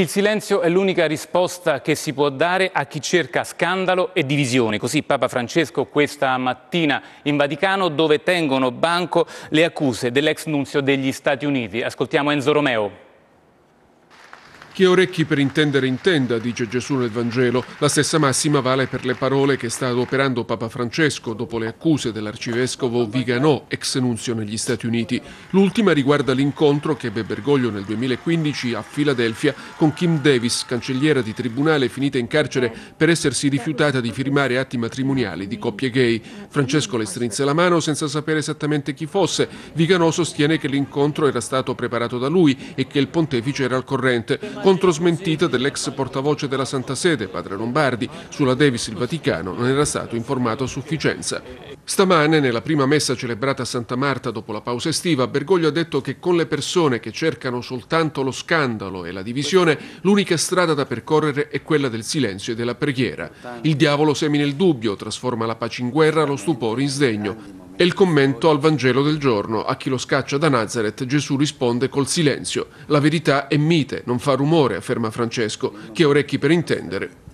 Il silenzio è l'unica risposta che si può dare a chi cerca scandalo e divisione. Così Papa Francesco questa mattina in Vaticano dove tengono banco le accuse dell'ex nunzio degli Stati Uniti. Ascoltiamo Enzo Romeo. Chi ha orecchi per intendere intenda, dice Gesù nel Vangelo. La stessa massima vale per le parole che sta adoperando Papa Francesco dopo le accuse dell'arcivescovo Viganò, ex nunzio negli Stati Uniti. L'ultima riguarda l'incontro che ebbe Bergoglio nel 2015 a Filadelfia con Kim Davis, cancelliera di tribunale finita in carcere per essersi rifiutata di firmare atti matrimoniali di coppie gay. Francesco le strinse la mano senza sapere esattamente chi fosse. Viganò sostiene che l'incontro era stato preparato da lui e che il pontefice era al corrente. Con controsmentita dell'ex portavoce della Santa Sede, padre Lombardi, sulla Davis il Vaticano non era stato informato a sufficienza. Stamane, nella prima messa celebrata a Santa Marta dopo la pausa estiva, Bergoglio ha detto che con le persone che cercano soltanto lo scandalo e la divisione, l'unica strada da percorrere è quella del silenzio e della preghiera. Il diavolo semina il dubbio, trasforma la pace in guerra, lo stupore in sdegno e il commento al Vangelo del giorno. A chi lo scaccia da Nazareth Gesù risponde col silenzio. La verità è mite, non fa rumore, afferma Francesco, che ha orecchi per intendere.